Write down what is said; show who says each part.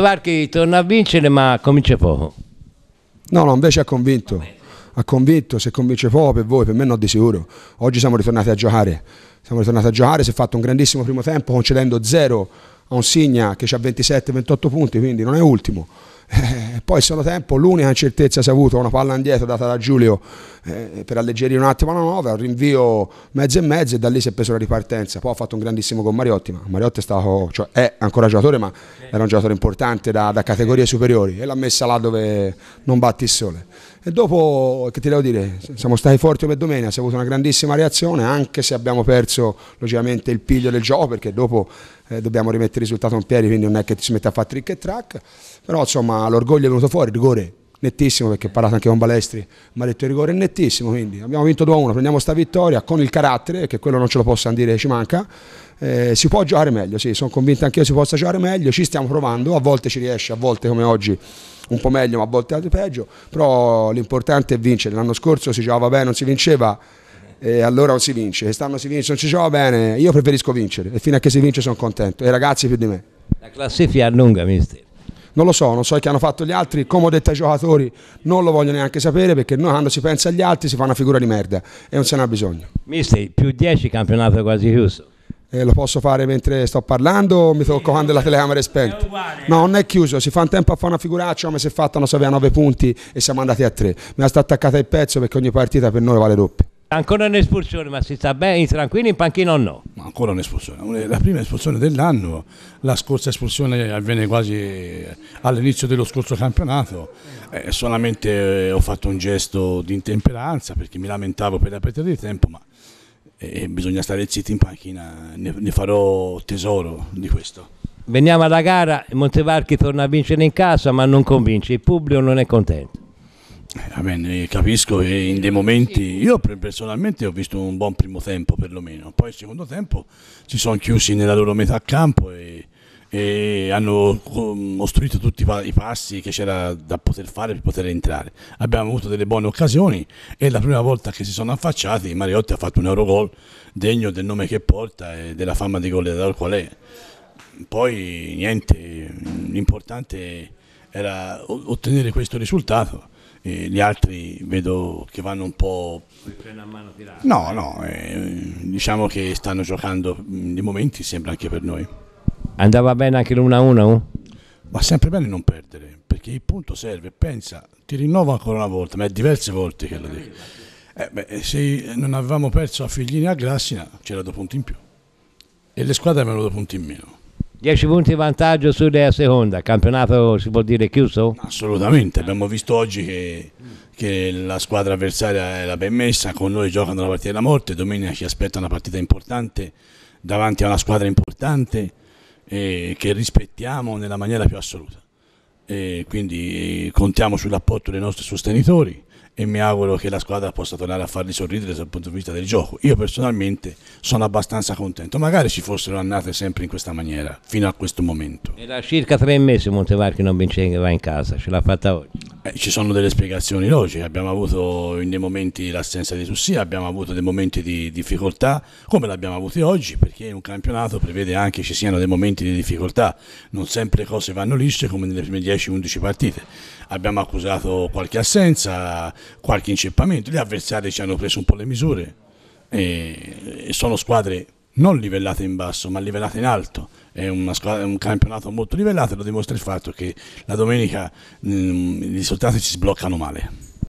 Speaker 1: Varchi torna a vincere ma convince poco.
Speaker 2: No, no, invece ha convinto. Ha convinto, se convince poco per voi, per me no di sicuro. Oggi siamo ritornati a giocare. Siamo ritornati a giocare, si è fatto un grandissimo primo tempo concedendo 0 a un Signa che ha 27-28 punti, quindi non è ultimo. Eh, poi il secondo tempo l'unica certezza si è avuta una palla indietro data da Giulio eh, per alleggerire un attimo la nuova, un rinvio mezzo e mezzo e da lì si è preso la ripartenza. Poi ha fatto un grandissimo con Mariotti, ma Mariotti è, stato, cioè, è ancora giocatore, ma era un giocatore importante da, da categorie superiori e l'ha messa là dove non batti il sole. E dopo, che ti devo dire, siamo stati forti per domenica, si è avuta una grandissima reazione, anche se abbiamo perso logicamente il piglio del gioco, perché dopo eh, dobbiamo rimettere il risultato in piedi, quindi non è che ti si mette a fare trick e track, però insomma l'orgoglio è venuto fuori, il rigore nettissimo perché ho parlato anche con Balestri, mi ha detto il rigore è nettissimo, quindi abbiamo vinto 2-1, prendiamo sta vittoria con il carattere, che quello non ce lo possano dire ci manca, eh, si può giocare meglio, sì, sono convinto anche io si possa giocare meglio, ci stiamo provando, a volte ci riesce, a volte come oggi un po' meglio, ma a volte altri peggio, però l'importante è vincere, l'anno scorso si giocava bene, non si vinceva, e allora non si vince, quest'anno si vince, non si gioca bene, io preferisco vincere e fino a che si vince sono contento e i ragazzi più di me. La classifica allunga, mister non lo so, non so che hanno fatto gli altri, come ho detto ai giocatori non lo voglio neanche sapere perché noi quando si pensa agli altri si fa una figura di merda e non se ne ha bisogno. Mister, più 10 campionato quasi chiuso. Eh, lo posso fare mentre sto parlando o mi tocco quando la telecamera è spenta? No, non è chiuso, si fa un tempo a fare una figuraccia come se fatta, non so, aveva 9 punti e siamo andati a 3. Mi è stata attaccata il pezzo perché ogni partita per noi vale doppio.
Speaker 1: Ancora un'espulsione, ma si sta bene tranquilli in panchina o no?
Speaker 3: ancora un'espulsione, la prima espulsione dell'anno, la scorsa espulsione avvenne quasi all'inizio dello scorso campionato, eh, solamente eh, ho fatto un gesto di intemperanza perché mi lamentavo per la perdita di tempo, ma eh, bisogna stare zitti in panchina, ne, ne farò tesoro di questo.
Speaker 1: Veniamo alla gara, Montevarchi torna a vincere in casa ma non convince, il pubblico non è contento.
Speaker 3: Eh, capisco che in dei momenti io personalmente ho visto un buon primo tempo perlomeno, poi il secondo tempo si sono chiusi nella loro metà campo e, e hanno um, costruito tutti i passi che c'era da poter fare per poter entrare. Abbiamo avuto delle buone occasioni e la prima volta che si sono affacciati Mariotti ha fatto un Eurogol degno del nome che porta e della fama di gol dal qual è. Poi niente, l'importante era ottenere questo risultato eh, gli altri vedo che vanno un po'... No, no, eh, diciamo che stanno giocando mm, dei momenti, sembra anche per noi.
Speaker 1: Andava bene anche l'1-1? Va sempre
Speaker 3: bene non perdere, perché il punto serve, pensa, ti rinnovo ancora una volta, ma è diverse volte che lo dico. Eh beh, eh, se non avevamo perso a Figlini e a Grassina c'era due punti in più e le squadre avevano due punti in meno
Speaker 1: 10 punti di vantaggio sulle seconda, campionato si può dire chiuso? Assolutamente,
Speaker 3: abbiamo visto oggi che, che la squadra avversaria era ben messa, con noi giocano la partita della morte, domenica ci aspetta una partita importante davanti a una squadra importante eh, che rispettiamo nella maniera più assoluta. E quindi eh, contiamo sull'apporto dei nostri sostenitori e mi auguro che la squadra possa tornare a farli sorridere dal punto di vista del gioco. Io personalmente sono abbastanza contento, magari ci fossero andate sempre in questa maniera fino a questo momento.
Speaker 1: Era circa tre mesi Montevarchi non vinceva in casa, ce l'ha fatta oggi.
Speaker 3: Eh, ci sono delle spiegazioni logiche, abbiamo avuto in dei momenti l'assenza di Tussia, abbiamo avuto dei momenti di difficoltà, come l'abbiamo avuti oggi, perché un campionato prevede anche che ci siano dei momenti di difficoltà, non sempre cose vanno lisce come nelle prime 10-11 partite. Abbiamo accusato qualche assenza, qualche inceppamento, gli avversari ci hanno preso un po' le misure eh, e sono squadre non livellata in basso, ma livellata in alto. È, squadra, è, un campionato molto livellato e lo dimostra il fatto che la domenica mh, mm, i risultati si sbloccano male.